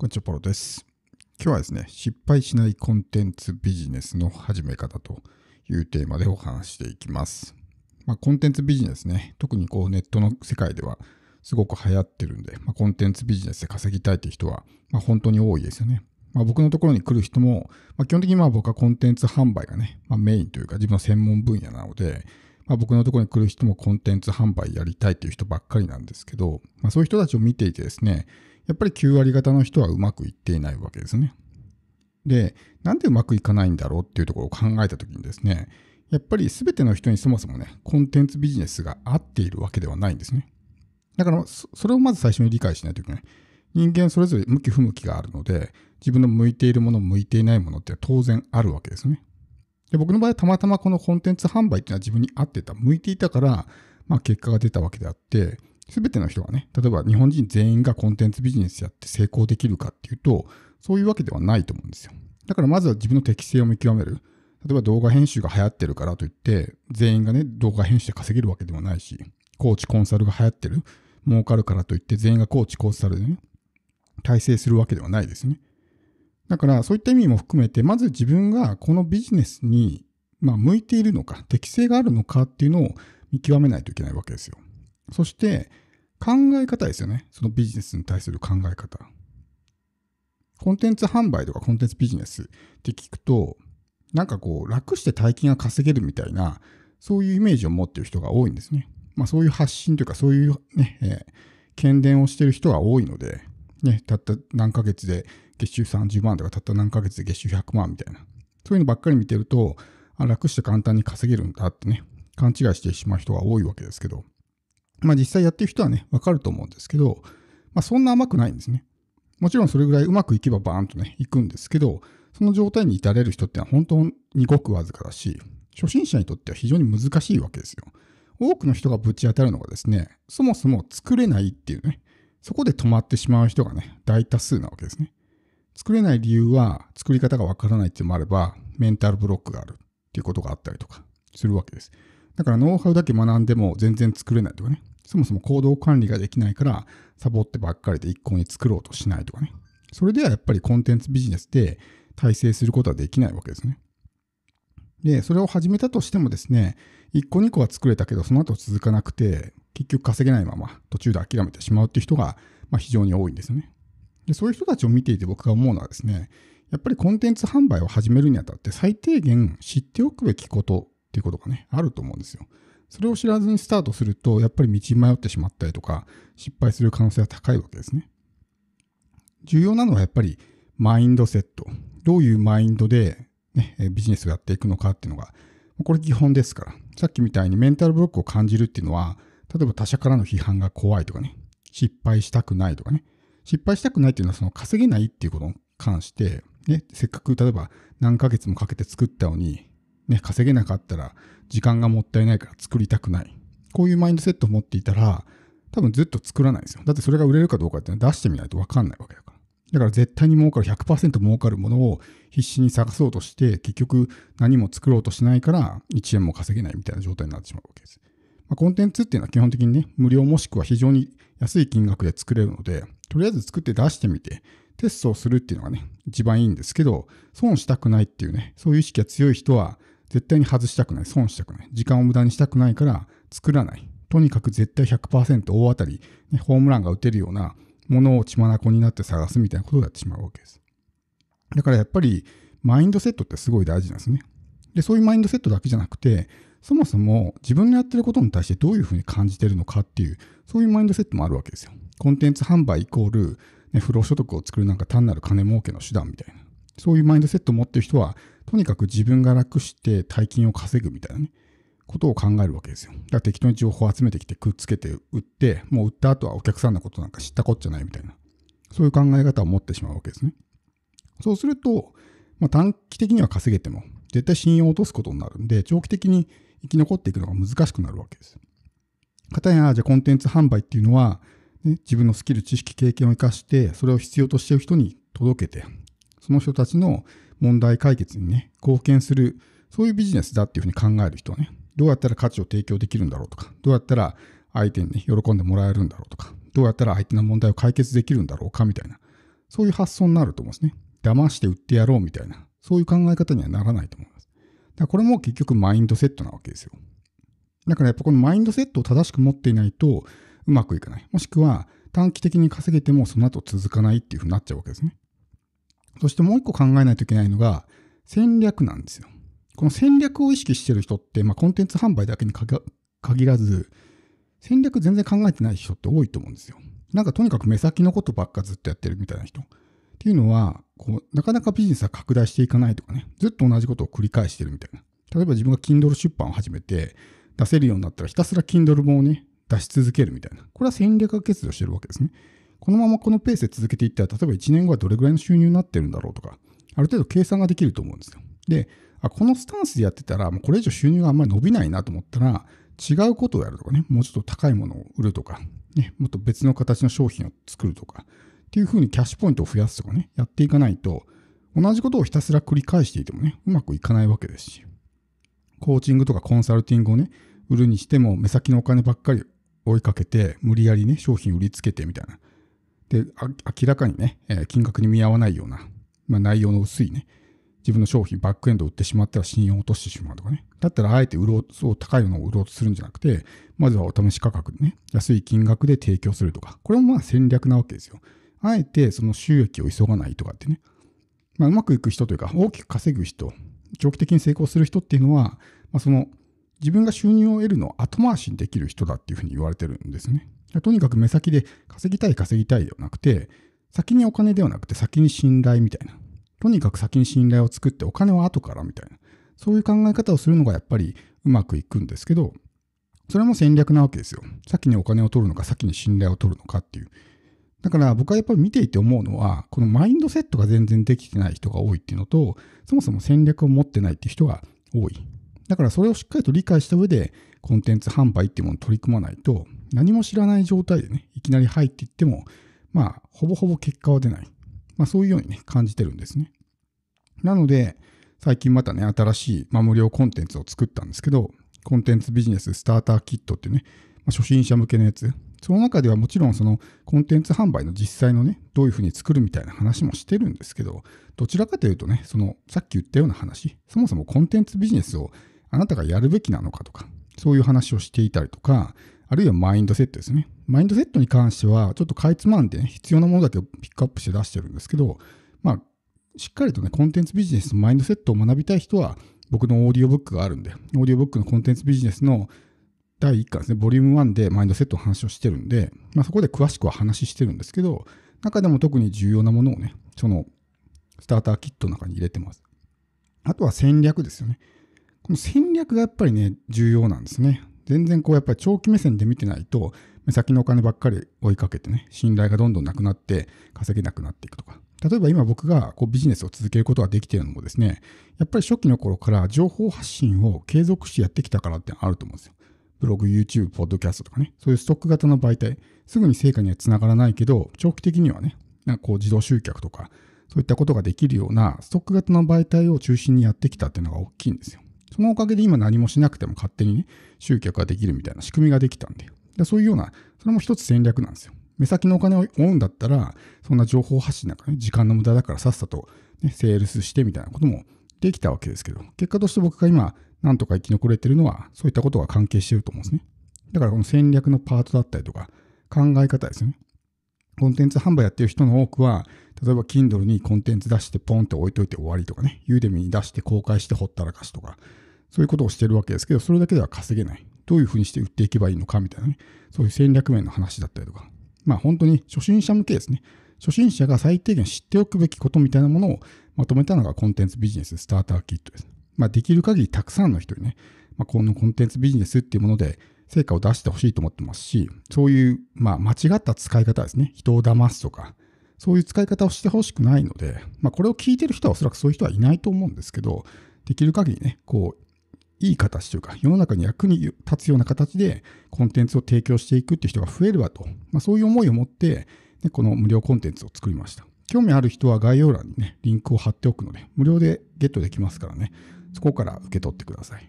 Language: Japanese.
こんにちは、ポロです。今日はですね、失敗しないコンテンツビジネスの始め方というテーマでお話していきます。まあ、コンテンツビジネスね、特にこうネットの世界ではすごく流行ってるんで、まあ、コンテンツビジネスで稼ぎたいって人は、まあ、本当に多いですよね。まあ、僕のところに来る人も、まあ、基本的にまあ僕はコンテンツ販売がね、まあ、メインというか自分の専門分野なので、まあ、僕のところに来る人もコンテンツ販売やりたいという人ばっかりなんですけど、まあ、そういう人たちを見ていてですね、やっぱり9割方の人はうまくいっていないわけですね。で、なんでうまくいかないんだろうっていうところを考えたときにですね、やっぱりすべての人にそもそもね、コンテンツビジネスが合っているわけではないんですね。だから、それをまず最初に理解しないといけない。人間それぞれ向き不向きがあるので、自分の向いているもの、向いていないものって当然あるわけですね。で僕の場合たまたまこのコンテンツ販売っていうのは自分に合ってた、向いていたから、まあ結果が出たわけであって、すべての人がね、例えば日本人全員がコンテンツビジネスやって成功できるかっていうと、そういうわけではないと思うんですよ。だからまずは自分の適性を見極める。例えば動画編集が流行ってるからといって、全員がね、動画編集で稼げるわけでもないし、コーチコンサルが流行ってる、儲かるからといって全員がコーチコンサルでね、体制するわけではないですね。だからそういった意味も含めて、まず自分がこのビジネスに、まあ、向いているのか、適性があるのかっていうのを見極めないといけないわけですよ。そして考え方ですよね。そのビジネスに対する考え方。コンテンツ販売とかコンテンツビジネスって聞くと、なんかこう楽して大金が稼げるみたいな、そういうイメージを持ってる人が多いんですね。まあそういう発信というかそういうね、えー、宣伝をしてる人が多いので、ね、たった何ヶ月で月収30万とか、たった何ヶ月で月収100万みたいな、そういうのばっかり見てると、あ楽して簡単に稼げるんだってね、勘違いしてしまう人が多いわけですけど、まあ実際やってる人はね、わかると思うんですけど、まあそんな甘くないんですね。もちろんそれぐらいうまくいけばバーンとね、いくんですけど、その状態に至れる人ってのは本当にごくわずかだし、初心者にとっては非常に難しいわけですよ。多くの人がぶち当たるのがですね、そもそも作れないっていうね、そこで止まってしまう人がね、大多数なわけですね。作れない理由は、作り方がわからないっていうのもあれば、メンタルブロックがあるっていうことがあったりとかするわけです。だからノウハウだけ学んでも全然作れないとかね、そもそも行動管理ができないから、サボってばっかりで一向に作ろうとしないとかね。それではやっぱりコンテンツビジネスで体制することはできないわけですね。で、それを始めたとしてもですね、1個2個は作れたけど、その後続かなくて、結局稼げないまま途中で諦めてしまうっていう人が、まあ、非常に多いんですよね。で、そういう人たちを見ていて僕が思うのはですね、やっぱりコンテンツ販売を始めるにあたって最低限知っておくべきことっていうことがね、あると思うんですよ。それを知らずにスタートすると、やっぱり道に迷ってしまったりとか、失敗する可能性が高いわけですね。重要なのはやっぱりマインドセット。どういうマインドで、ね、ビジネスをやっていくのかっていうのが、これ基本ですから。さっきみたいにメンタルブロックを感じるっていうのは、例えば他者からの批判が怖いとかね、失敗したくないとかね、失敗したくないっていうのはその稼げないっていうことに関して、ね、せっかく例えば何ヶ月もかけて作ったのに、ね、稼げなかったら時間がもったいないから作りたくない。こういうマインドセットを持っていたら、多分ずっと作らないんですよ。だってそれが売れるかどうかって出してみないと分かんないわけだから。だから絶対に儲かる、100%儲かるものを必死に探そうとして、結局何も作ろうとしないから1円も稼げないみたいな状態になってしまうわけです。まあ、コンテンツっていうのは基本的にね、無料もしくは非常に安い金額で作れるので、とりあえず作って出してみて、テストをするっていうのがね、一番いいんですけど、損したくないっていうね、そういう意識が強い人は、絶対に外したくない、損したくない、時間を無駄にしたくないから作らない。とにかく絶対100%大当たり、ね、ホームランが打てるようなものを血眼になって探すみたいなことをやってしまうわけです。だからやっぱり、マインドセットってすごい大事なんですね。で、そういうマインドセットだけじゃなくて、そもそも自分のやってることに対してどういうふうに感じてるのかっていう、そういうマインドセットもあるわけですよ。コンテンツ販売イコール、ね、不労所得を作るなんか単なる金儲けの手段みたいな。そういうマインドセットを持ってる人は、とにかく自分が楽して大金を稼ぐみたいなね、ことを考えるわけですよ。だから適当に情報を集めてきてくっつけて売って、もう売った後はお客さんのことなんか知ったこっちゃないみたいな。そういう考え方を持ってしまうわけですね。そうすると、まあ、短期的には稼げても、絶対信用を落とすことになるんで、長期的に生き残っていくのが難しくなるわけです。かたや、じゃあコンテンツ販売っていうのは、ね、自分のスキル、知識、経験を生かして、それを必要としている人に届けて、その人たちの問題解決にね、貢献する、そういうビジネスだっていうふうに考える人はね、どうやったら価値を提供できるんだろうとか、どうやったら相手にね、喜んでもらえるんだろうとか、どうやったら相手の問題を解決できるんだろうかみたいな、そういう発想になると思うんですね。騙して売ってやろうみたいな、そういう考え方にはならないと思います。だこれも結局マインドセットなわけですよ。だからやっぱこのマインドセットを正しく持っていないとうまくいかない。もしくは短期的に稼げてもその後続かないっていうふうになっちゃうわけですね。そしてもう一個考えないといけないのが戦略なんですよ。この戦略を意識してる人って、まあ、コンテンツ販売だけに限らず戦略全然考えてない人って多いと思うんですよ。なんかとにかく目先のことばっかずっとやってるみたいな人。っていうのはこう、なかなかビジネスは拡大していかないとかね、ずっと同じことを繰り返してるみたいな。例えば自分が Kindle 出版を始めて、出せるようになったらひたすら Kindle 本をね、出し続けるみたいな。これは戦略が欠如してるわけですね。このままこのペースで続けていったら、例えば1年後はどれぐらいの収入になってるんだろうとか、ある程度計算ができると思うんですよ。で、あこのスタンスでやってたら、もうこれ以上収入があんまり伸びないなと思ったら、違うことをやるとかね、もうちょっと高いものを売るとか、ね、もっと別の形の商品を作るとか、っていうふうにキャッシュポイントを増やすとかね、やっていかないと、同じことをひたすら繰り返していてもね、うまくいかないわけですし、コーチングとかコンサルティングをね、売るにしても目先のお金ばっかり追いかけて、無理やりね、商品売りつけてみたいな。で、明らかにね、金額に見合わないような、まあ、内容の薄いね、自分の商品バックエンド売ってしまったら信用を落としてしまうとかね。だったらあえて売ろう、そう高いのを売ろうとするんじゃなくて、まずはお試し価格でね、安い金額で提供するとか。これもまあ戦略なわけですよ。あえてその収益を急がないとかってね、まあ、うまくいく人というか、大きく稼ぐ人、長期的に成功する人っていうのは、まあ、その自分が収入を得るのを後回しにできる人だっていうふうに言われてるんですね。とにかく目先で稼ぎたい稼ぎたいではなくて、先にお金ではなくて先に信頼みたいな。とにかく先に信頼を作ってお金は後からみたいな。そういう考え方をするのがやっぱりうまくいくんですけど、それも戦略なわけですよ。先にお金を取るのか、先に信頼を取るのかっていう。だから僕はやっぱり見ていて思うのは、このマインドセットが全然できてない人が多いっていうのと、そもそも戦略を持ってないっていう人が多い。だからそれをしっかりと理解した上で、コンテンツ販売っていうものに取り組まないと、何も知らない状態でね、いきなり入っていっても、まあ、ほぼほぼ結果は出ない。まあ、そういうようにね、感じてるんですね。なので、最近またね、新しい、まあ、無料コンテンツを作ったんですけど、コンテンツビジネススターターキットっていうね、まあ、初心者向けのやつ、その中ではもちろんそのコンテンツ販売の実際のね、どういうふうに作るみたいな話もしてるんですけど、どちらかというとね、そのさっき言ったような話、そもそもコンテンツビジネスをあなたがやるべきなのかとか、そういう話をしていたりとか、あるいはマインドセットですね。マインドセットに関しては、ちょっとかいつまんで、ね、必要なものだけをピックアップして出してるんですけど、まあ、しっかりとね、コンテンツビジネスのマインドセットを学びたい人は、僕のオーディオブックがあるんで、オーディオブックのコンテンツビジネスの第1巻ですね、ボリューム1でマインドセットの話をしてるんで、まあ、そこで詳しくは話してるんですけど、中でも特に重要なものをね、そのスターターキットの中に入れてます。あとは戦略ですよね。この戦略がやっぱりね、重要なんですね。全然こうやっぱり長期目線で見てないと、目先のお金ばっかり追いかけてね、信頼がどんどんなくなって、稼げなくなっていくとか。例えば今僕がこうビジネスを続けることができているのもですね、やっぱり初期の頃から情報発信を継続してやってきたからってあると思うんですよ。ブログ、YouTube、ポッドキャストとかね、そういうストック型の媒体、すぐに成果にはつながらないけど、長期的にはね、なんかこう自動集客とか、そういったことができるようなストック型の媒体を中心にやってきたっていうのが大きいんですよ。そのおかげで今何もしなくても勝手にね、集客ができるみたいな仕組みができたんで。でそういうような、それも一つ戦略なんですよ。目先のお金を追うんだったら、そんな情報発信なんかね、時間の無駄だからさっさと、ね、セールスしてみたいなこともできたわけですけど、結果として僕が今なんとか生き残れてるのは、そういったことが関係してると思うんですね。だからこの戦略のパートだったりとか、考え方ですよね。コンテンツ販売やってる人の多くは、例えば Kindle にコンテンツ出してポンって置いといて終わりとかね、ユーデミに出して公開してほったらかしとか、そういうことをしてるわけですけど、それだけでは稼げない。どういうふうにして売っていけばいいのかみたいなね、そういう戦略面の話だったりとか、まあ本当に初心者向けですね。初心者が最低限知っておくべきことみたいなものをまとめたのがコンテンツビジネススターターキットです。まあ、できる限りたくさんの人にね、まあ、このコンテンツビジネスっていうもので成果を出してほしいと思ってますし、そういう、まあ、間違った使い方ですね。人を騙すとか、そういう使い方をしてほしくないので、まあ、これを聞いてる人はおそらくそういう人はいないと思うんですけど、できる限りね、こう、いい形というか、世の中に役に立つような形でコンテンツを提供していくっていう人が増えるわと、まあ、そういう思いを持って、ね、この無料コンテンツを作りました。興味ある人は概要欄にね、リンクを貼っておくので、無料でゲットできますからね、そこから受け取ってください。